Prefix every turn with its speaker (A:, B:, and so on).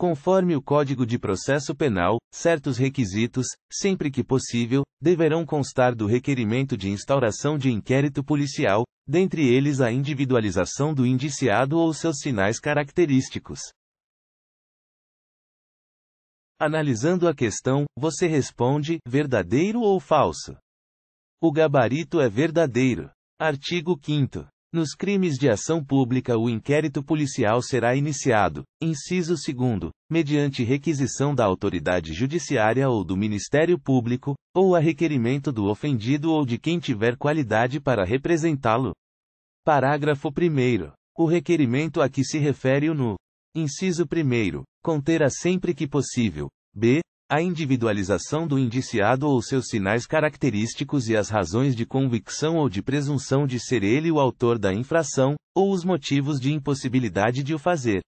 A: Conforme o Código de Processo Penal, certos requisitos, sempre que possível, deverão constar do requerimento de instauração de inquérito policial, dentre eles a individualização do indiciado ou seus sinais característicos. Analisando a questão, você responde: verdadeiro ou falso? O gabarito é verdadeiro. Artigo 5. Nos crimes de ação pública, o inquérito policial será iniciado, inciso 2, mediante requisição da autoridade judiciária ou do Ministério Público, ou a requerimento do ofendido ou de quem tiver qualidade para representá-lo. Parágrafo 1. O requerimento a que se refere o NU. inciso 1 conterá sempre que possível b a individualização do indiciado ou seus sinais característicos e as razões de convicção ou de presunção de ser ele o autor da infração, ou os motivos de impossibilidade de o fazer.